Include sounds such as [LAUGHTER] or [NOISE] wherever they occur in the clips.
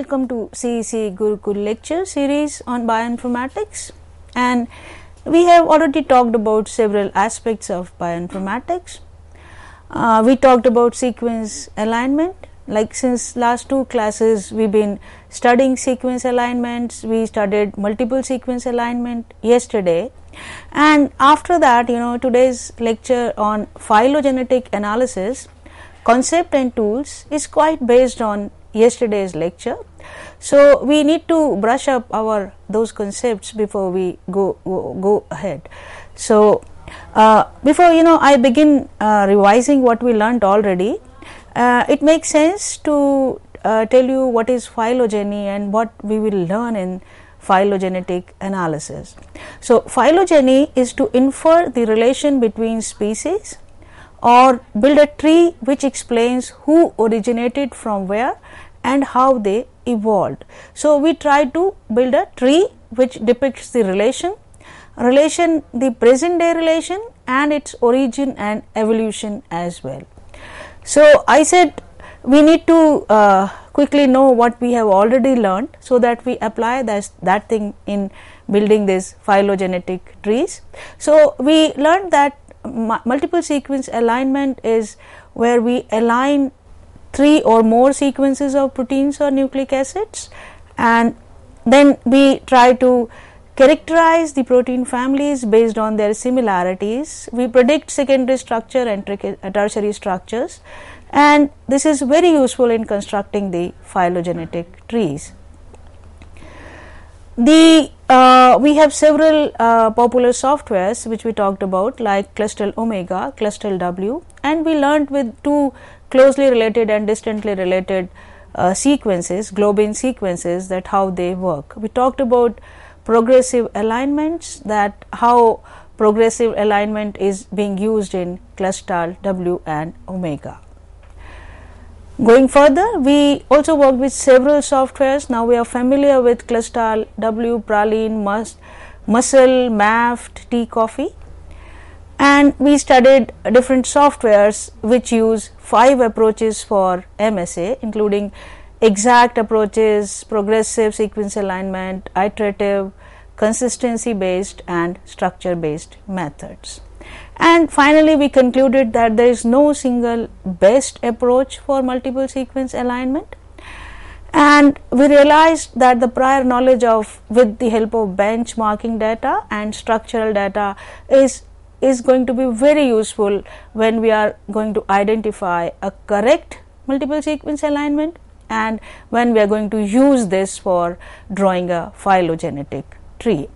Welcome to CEC Gurukul lecture series on bioinformatics and we have already talked about several aspects of bioinformatics. Uh, we talked about sequence alignment like since last two classes we've been studying sequence alignments we studied multiple sequence alignment yesterday and after that you know today's lecture on phylogenetic analysis concept and tools is quite based on yesterday's lecture so, we need to brush up our those concepts before we go go, go ahead. So, uh, before you know I begin uh, revising what we learned already, uh, it makes sense to uh, tell you what is phylogeny and what we will learn in phylogenetic analysis. So, phylogeny is to infer the relation between species or build a tree which explains who originated from where and how they evolved. So, we try to build a tree which depicts the relation, relation the present day relation and its origin and evolution as well. So, I said we need to uh, quickly know what we have already learned so that we apply this, that thing in building this phylogenetic trees. So, we learned that multiple sequence alignment is where we align three or more sequences of proteins or nucleic acids and then we try to characterize the protein families based on their similarities. We predict secondary structure and uh, tertiary structures and this is very useful in constructing the phylogenetic trees. The uh, we have several uh, popular softwares which we talked about like Clustal Omega, Clustal W and we learned with two closely related and distantly related uh, sequences, globin sequences that how they work. We talked about progressive alignments that how progressive alignment is being used in Clustal W and Omega. Going further, we also worked with several softwares. Now we are familiar with Clustal, W, Praline, Mus Muscle, MAFT, T Coffee. And we studied different softwares which use five approaches for MSA, including exact approaches, progressive sequence alignment, iterative, consistency based, and structure based methods. And finally, we concluded that there is no single best approach for multiple sequence alignment. And we realized that the prior knowledge of with the help of benchmarking data and structural data is is going to be very useful when we are going to identify a correct multiple sequence alignment and when we are going to use this for drawing a phylogenetic tree.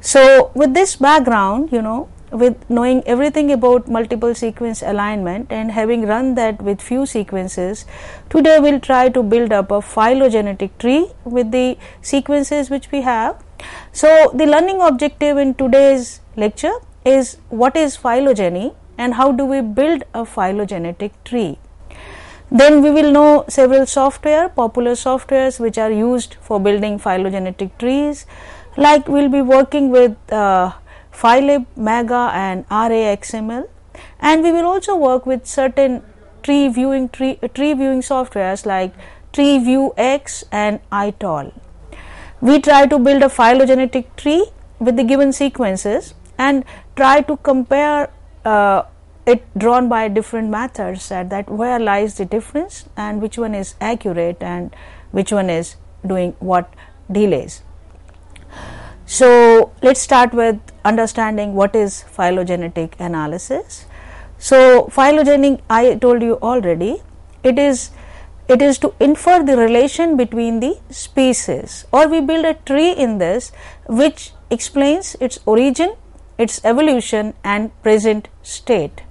So, with this background you know with knowing everything about multiple sequence alignment and having run that with few sequences, today we will try to build up a phylogenetic tree with the sequences which we have. So, the learning objective in today's lecture is what is phylogeny and how do we build a phylogenetic tree. Then we will know several software, popular softwares which are used for building phylogenetic trees like we will be working with uh, Phylib, MAGA and RAXML and we will also work with certain tree viewing tree, tree viewing softwares like TreeViewX and iTol. We try to build a phylogenetic tree with the given sequences and try to compare uh, it drawn by different methods at that where lies the difference and which one is accurate and which one is doing what delays. So, let us start with understanding what is phylogenetic analysis. So, phylogenetic I told you already it is it is to infer the relation between the species or we build a tree in this which explains its origin, its evolution and present state.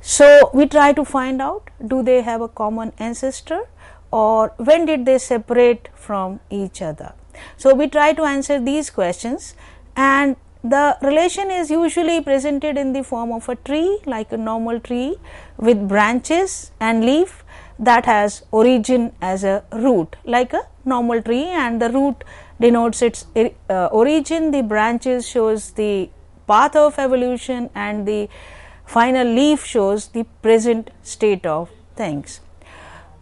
So, we try to find out do they have a common ancestor or when did they separate from each other. So, we try to answer these questions and the relation is usually presented in the form of a tree like a normal tree with branches and leaf that has origin as a root like a normal tree and the root denotes its eh, uh, origin the branches shows the path of evolution and the final leaf shows the present state of things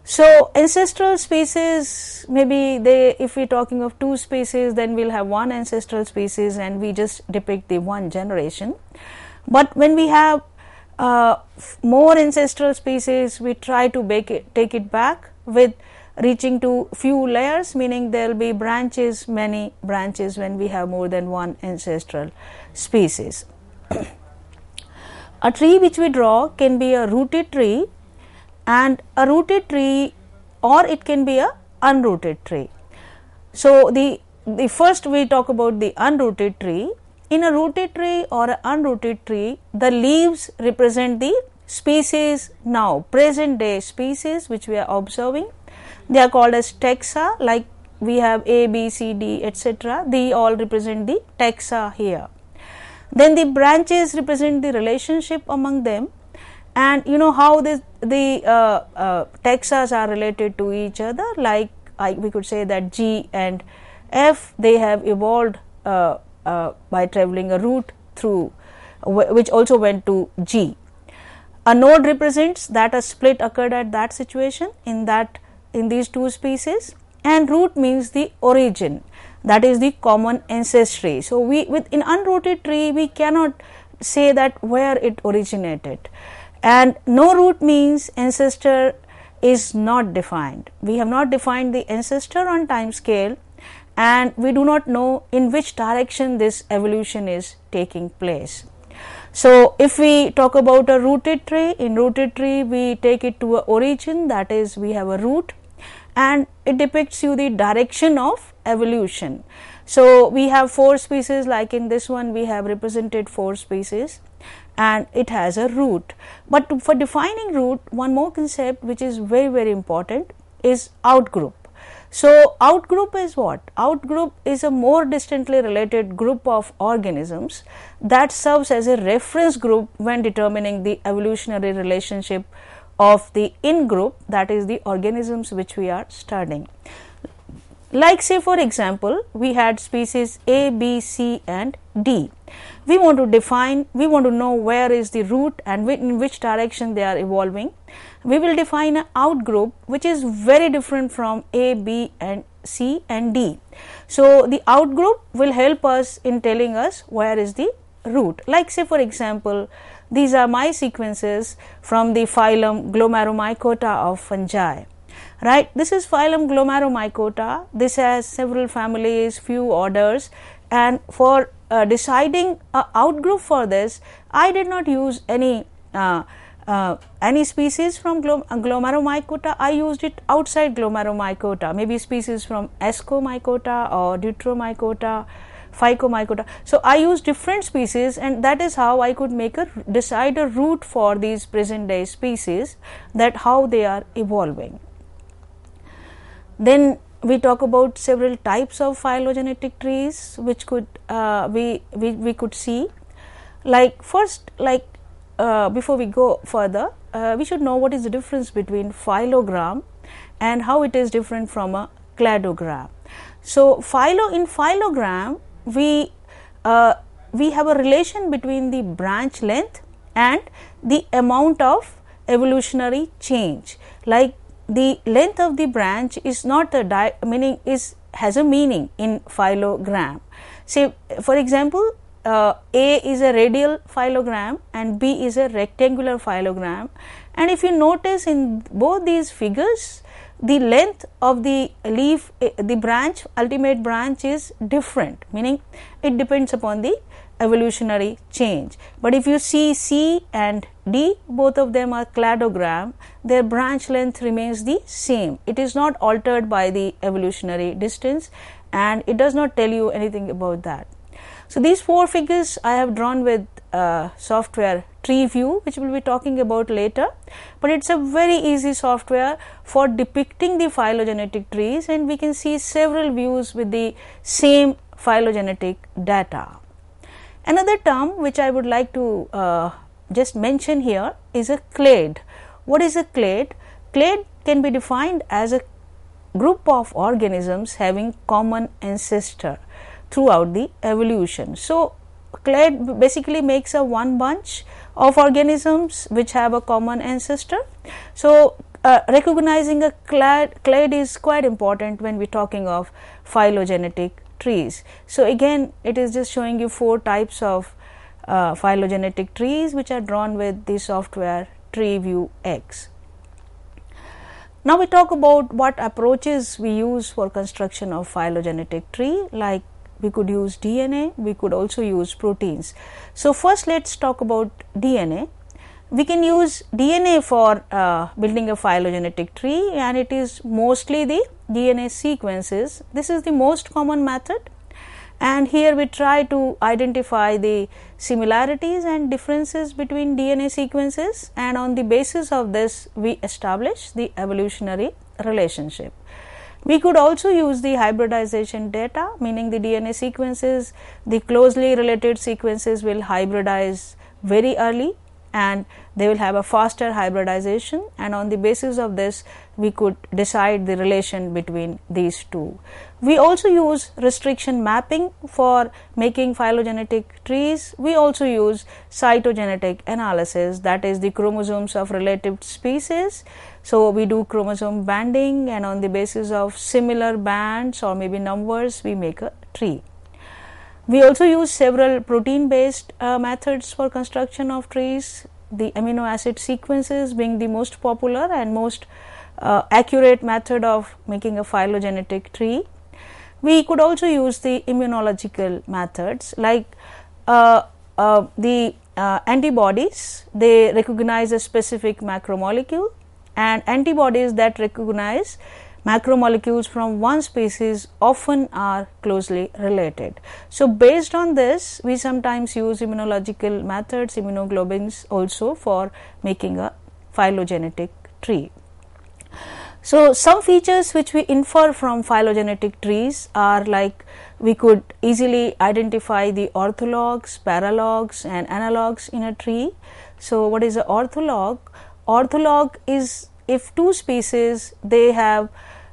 so ancestral species, maybe they, if we're talking of two species, then we'll have one ancestral species and we just depict the one generation. But when we have uh, more ancestral species, we try to it, take it back with reaching to few layers, meaning there will be branches, many branches when we have more than one ancestral species. [CLEARS THROAT] a tree which we draw can be a rooted tree and a rooted tree or it can be a unrooted tree. So, the, the first we talk about the unrooted tree. In a rooted tree or an unrooted tree, the leaves represent the species now, present day species which we are observing. They are called as taxa like we have A, B, C, D etc. They all represent the taxa here. Then the branches represent the relationship among them and you know how this the uh, uh, taxas are related to each other like I, we could say that g and f they have evolved uh, uh by traveling a route through which also went to g a node represents that a split occurred at that situation in that in these two species and root means the origin that is the common ancestry so we with in unrooted tree we cannot say that where it originated and no root means ancestor is not defined. We have not defined the ancestor on time scale and we do not know in which direction this evolution is taking place. So, if we talk about a rooted tree, in rooted tree we take it to a origin that is we have a root and it depicts you the direction of evolution. So, we have four species like in this one we have represented four species and it has a root. But for defining root, one more concept which is very, very important is outgroup. So, outgroup is what? Outgroup is a more distantly related group of organisms that serves as a reference group when determining the evolutionary relationship of the in group that is the organisms which we are studying. Like say for example, we had species A, B, C and D. We want to define, we want to know where is the root and in which direction they are evolving. We will define an outgroup which is very different from A, B and C and D. So, the outgroup will help us in telling us where is the root. Like say for example, these are my sequences from the phylum Glomeromycota of fungi right this is phylum glomeromycota this has several families few orders and for uh, deciding a uh, outgroup for this i did not use any uh, uh any species from glom- uh, glomeromycota i used it outside glomeromycota maybe species from ascomycota or deuteromycota phycomycota. So, I use different species and that is how I could make a decide a route for these present day species that how they are evolving. Then we talk about several types of phylogenetic trees which could uh, we, we we could see like first like uh, before we go further uh, we should know what is the difference between phylogram and how it is different from a cladogram so phylo in phylogram we uh, we have a relation between the branch length and the amount of evolutionary change like the length of the branch is not a di meaning is has a meaning in phylogram. Say for example, uh, A is a radial phylogram and B is a rectangular phylogram and if you notice in both these figures the length of the leaf uh, the branch ultimate branch is different meaning it depends upon the evolutionary change. But if you see C and D, both of them are cladogram, their branch length remains the same. It is not altered by the evolutionary distance and it does not tell you anything about that. So, these four figures I have drawn with uh, software tree view which we will be talking about later, but it is a very easy software for depicting the phylogenetic trees and we can see several views with the same phylogenetic data. Another term which I would like to uh, just mention here is a clade. What is a clade? Clade can be defined as a group of organisms having common ancestor throughout the evolution. So, clade basically makes a one bunch of organisms which have a common ancestor. So, uh, recognizing a clade, clade is quite important when we're talking of phylogenetic trees. So, again it is just showing you four types of uh, phylogenetic trees which are drawn with the software TreeView X. Now, we talk about what approaches we use for construction of phylogenetic tree like we could use DNA, we could also use proteins. So, first let us talk about DNA. We can use DNA for uh, building a phylogenetic tree and it is mostly the DNA sequences. This is the most common method and here we try to identify the similarities and differences between DNA sequences and on the basis of this we establish the evolutionary relationship. We could also use the hybridization data meaning the DNA sequences, the closely related sequences will hybridize very early and they will have a faster hybridization and on the basis of this we could decide the relation between these two. We also use restriction mapping for making phylogenetic trees. We also use cytogenetic analysis, that is, the chromosomes of related species. So, we do chromosome banding, and on the basis of similar bands or maybe numbers, we make a tree. We also use several protein based uh, methods for construction of trees, the amino acid sequences being the most popular and most uh, accurate method of making a phylogenetic tree. We could also use the immunological methods like uh, uh, the uh, antibodies, they recognize a specific macromolecule and antibodies that recognize macromolecules from one species often are closely related. So, based on this, we sometimes use immunological methods, immunoglobins, also for making a phylogenetic tree. So, some features which we infer from phylogenetic trees are like we could easily identify the orthologs, paralogs and analogs in a tree. So, what is an ortholog? Ortholog is if two species they have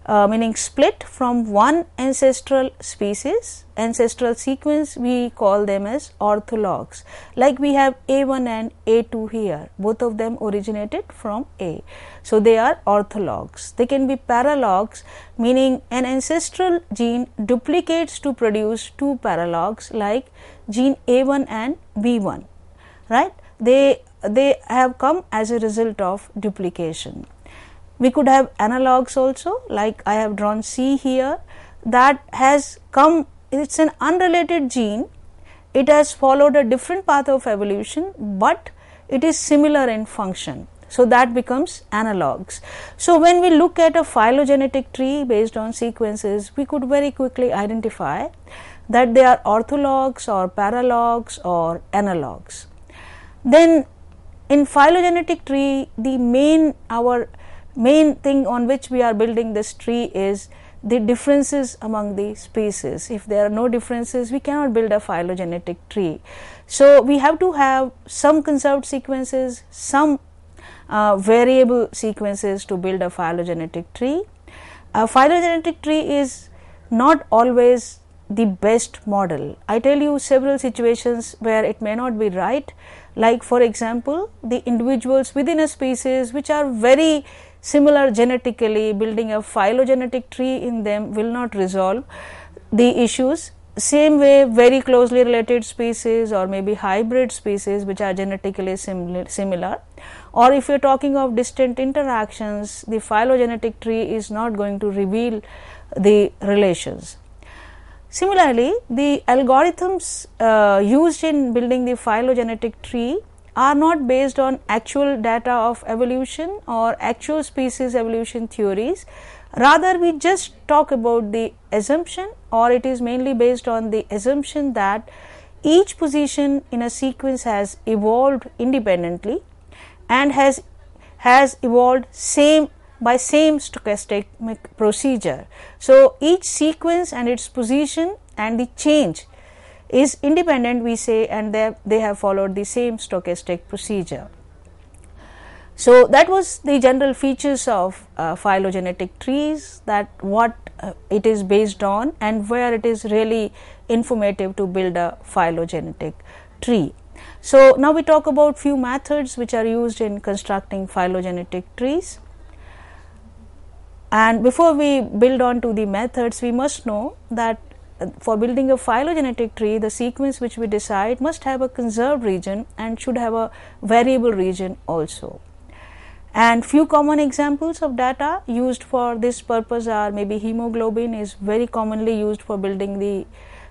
uh, meaning split from one ancestral species, ancestral sequence, we call them as orthologs. Like we have A1 and A2 here, both of them originated from A. So, they are orthologs. They can be paralogs, meaning an ancestral gene duplicates to produce two paralogs like gene A1 and B1, right. They, they have come as a result of duplication we could have analogs also like I have drawn C here that has come it is an unrelated gene it has followed a different path of evolution but it is similar in function so that becomes analogs. So when we look at a phylogenetic tree based on sequences, we could very quickly identify that they are orthologs or paralogs or analogs. Then in phylogenetic tree, the main our main thing on which we are building this tree is the differences among the species. If there are no differences, we cannot build a phylogenetic tree. So, we have to have some conserved sequences, some uh, variable sequences to build a phylogenetic tree. A phylogenetic tree is not always the best model. I tell you several situations where it may not be right, like for example, the individuals within a species which are very similar genetically building a phylogenetic tree in them will not resolve the issues same way very closely related species or maybe hybrid species which are genetically similar or if you are talking of distant interactions the phylogenetic tree is not going to reveal the relations. Similarly, the algorithms uh, used in building the phylogenetic tree are not based on actual data of evolution or actual species evolution theories. Rather, we just talk about the assumption, or it is mainly based on the assumption that each position in a sequence has evolved independently and has has evolved same by same stochastic procedure. So, each sequence and its position and the change is independent we say and they, they have followed the same stochastic procedure. So, that was the general features of uh, phylogenetic trees that what uh, it is based on and where it is really informative to build a phylogenetic tree. So, now we talk about few methods which are used in constructing phylogenetic trees. And before we build on to the methods, we must know that for building a phylogenetic tree, the sequence which we decide must have a conserved region and should have a variable region also. And few common examples of data used for this purpose are maybe hemoglobin is very commonly used for building the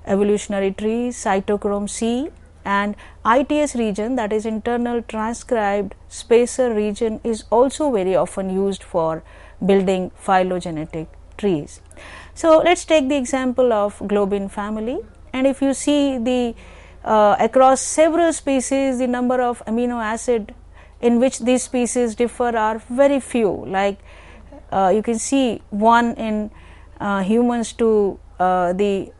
evolutionary tree, cytochrome C and ITS region that is internal transcribed spacer region is also very often used for building phylogenetic trees. So, let us take the example of globin family and if you see the uh, across several species the number of amino acid in which these species differ are very few like uh, you can see one in uh, humans to uh, the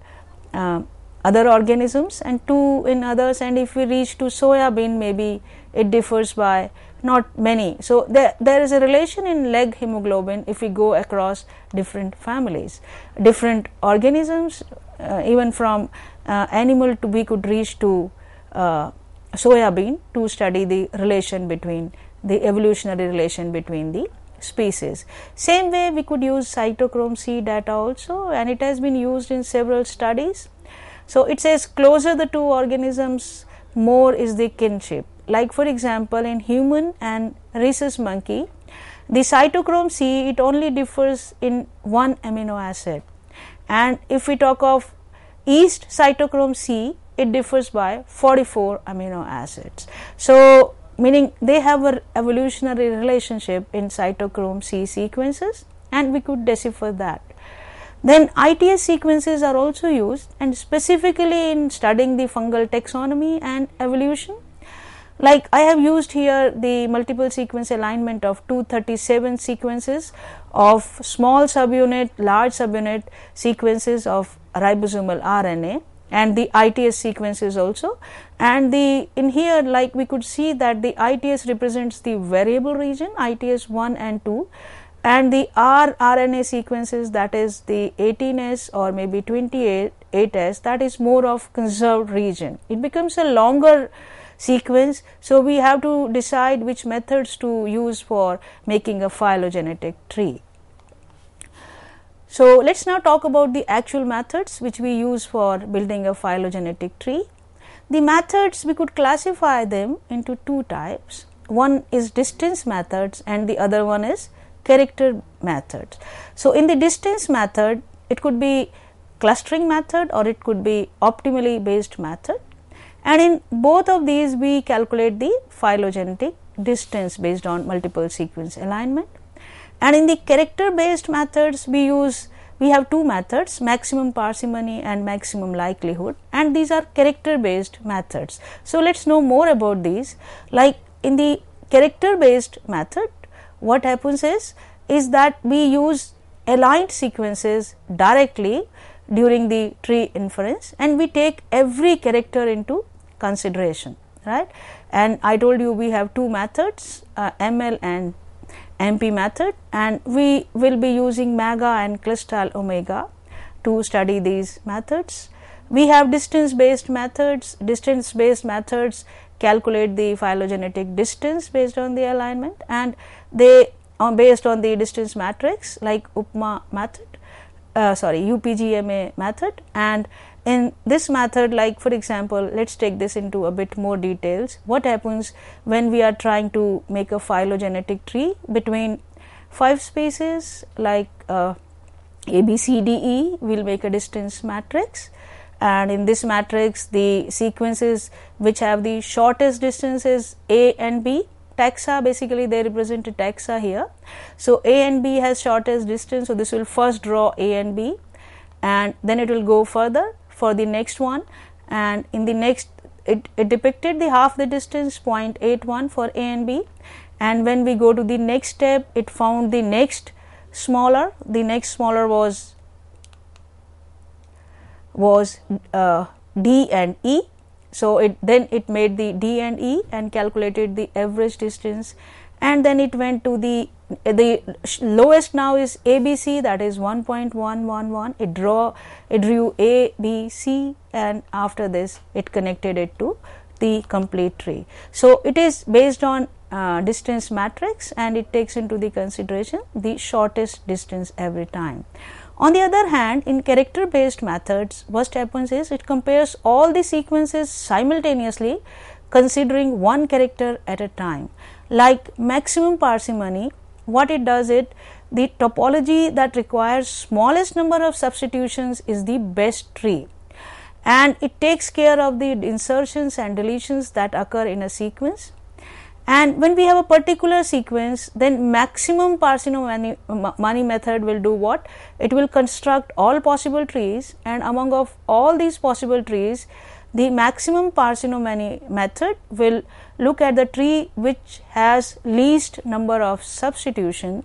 uh, other organisms and two in others and if we reach to soya bean maybe it differs by not many. So, there, there is a relation in leg hemoglobin if we go across different families, different organisms, uh, even from uh, animal to we could reach to uh, soya bean to study the relation between the evolutionary relation between the species. Same way we could use cytochrome C data also and it has been used in several studies. So, it says closer the two organisms more is the kinship like, for example, in human and rhesus monkey, the cytochrome C it only differs in one amino acid. And if we talk of east cytochrome C, it differs by 44 amino acids. So, meaning they have an evolutionary relationship in cytochrome C sequences and we could decipher that. Then ITS sequences are also used and specifically in studying the fungal taxonomy and evolution like I have used here the multiple sequence alignment of 237 sequences of small subunit, large subunit sequences of ribosomal RNA and the ITS sequences also and the in here like we could see that the ITS represents the variable region ITS 1 and 2 and the rRNA sequences that is the 18S or maybe 28S that is more of conserved region. It becomes a longer sequence. So, we have to decide which methods to use for making a phylogenetic tree. So, let us now talk about the actual methods which we use for building a phylogenetic tree. The methods we could classify them into two types one is distance methods and the other one is character methods. So, in the distance method it could be clustering method or it could be optimally based method and in both of these we calculate the phylogenetic distance based on multiple sequence alignment. And in the character based methods we use we have two methods maximum parsimony and maximum likelihood and these are character based methods. So, let us know more about these like in the character based method what happens is is that we use aligned sequences directly during the tree inference and we take every character into consideration right and i told you we have two methods uh, ml and mp method and we will be using maga and Crystal omega to study these methods we have distance based methods distance based methods calculate the phylogenetic distance based on the alignment and they are uh, based on the distance matrix like upma method uh, sorry upgma method and in this method like for example let's take this into a bit more details what happens when we are trying to make a phylogenetic tree between five spaces like uh, a b c d e we'll make a distance matrix and in this matrix the sequences which have the shortest distances a and b taxa basically they represent a taxa here so a and b has shortest distance so this will first draw a and b and then it will go further for the next one and in the next it, it depicted the half the distance 0.81 for A and B and when we go to the next step it found the next smaller the next smaller was was uh, D and E so it then it made the D and E and calculated the average distance and then it went to the the lowest now is ABC that is 1.111 it draw it drew A B C and after this it connected it to the complete tree. So, it is based on uh, distance matrix and it takes into the consideration the shortest distance every time. On the other hand, in character based methods, what happens is it compares all the sequences simultaneously considering one character at a time. Like maximum parsimony, what it does it the topology that requires smallest number of substitutions is the best tree and it takes care of the insertions and deletions that occur in a sequence and when we have a particular sequence then maximum parsimony method will do what it will construct all possible trees and among of all these possible trees the maximum parsimony method will look at the tree which has least number of substitution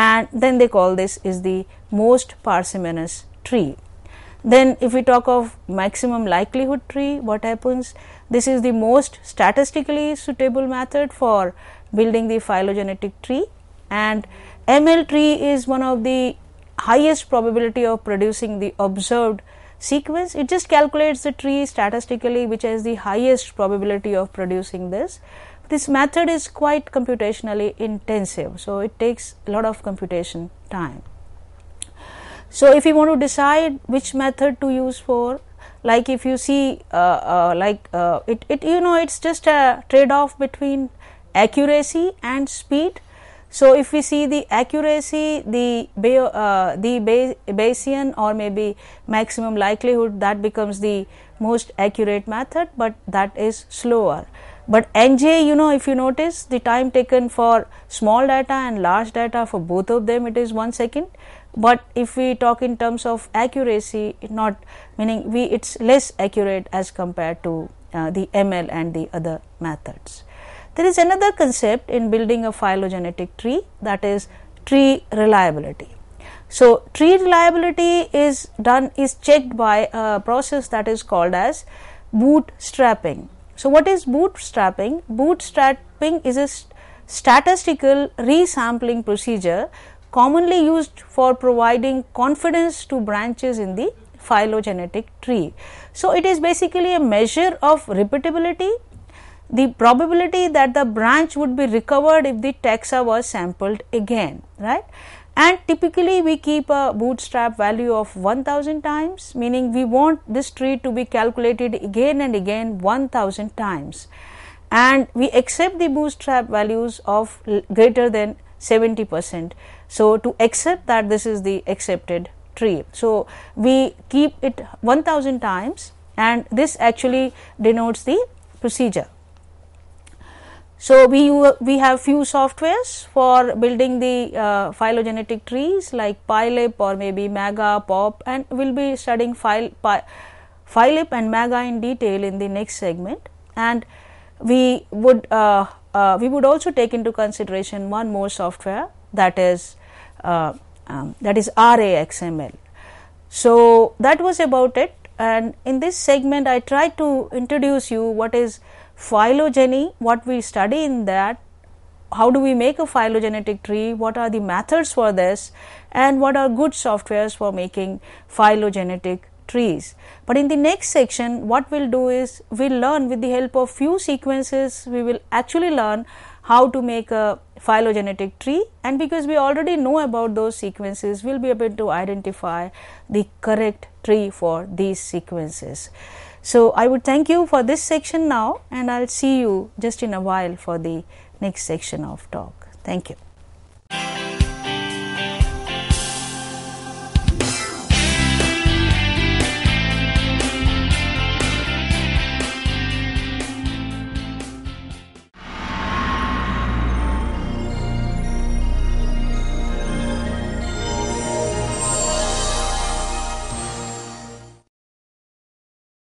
and then they call this is the most parsimonious tree then if we talk of maximum likelihood tree what happens this is the most statistically suitable method for building the phylogenetic tree and ml tree is one of the highest probability of producing the observed sequence it just calculates the tree statistically which has the highest probability of producing this this method is quite computationally intensive so it takes a lot of computation time so if you want to decide which method to use for like if you see uh, uh, like uh, it, it you know it's just a trade off between accuracy and speed so, if we see the accuracy, the uh, the Bayesian or maybe maximum likelihood that becomes the most accurate method, but that is slower. But NJ, you know, if you notice the time taken for small data and large data for both of them, it is one second. But if we talk in terms of accuracy, not meaning we it's less accurate as compared to uh, the ML and the other methods. There is another concept in building a phylogenetic tree that is tree reliability. So, tree reliability is done is checked by a process that is called as bootstrapping. So, what is bootstrapping? Bootstrapping is a st- statistical resampling procedure commonly used for providing confidence to branches in the phylogenetic tree. So, it is basically a measure of repeatability the probability that the branch would be recovered if the taxa was sampled again, right. And typically we keep a bootstrap value of 1000 times, meaning we want this tree to be calculated again and again 1000 times. And we accept the bootstrap values of greater than 70 percent. So, to accept that this is the accepted tree. So, we keep it 1000 times and this actually denotes the procedure. So, we, we have few softwares for building the uh, phylogenetic trees like PyLib or maybe MAGA, POP and we will be studying phy, and MAGA in detail in the next segment. And we would, uh, uh, we would also take into consideration one more software that is, uh, um, that is RAXML. So, that was about it and in this segment I tried to introduce you what is Phylogeny, what we study in that, how do we make a phylogenetic tree, what are the methods for this, and what are good softwares for making phylogenetic trees. But in the next section, what we'll do is we'll learn with the help of few sequences, we will actually learn how to make a phylogenetic tree and because we already know about those sequences, we'll be able to identify the correct tree for these sequences. So, I would thank you for this section now, and I'll see you just in a while for the next section of talk. Thank you.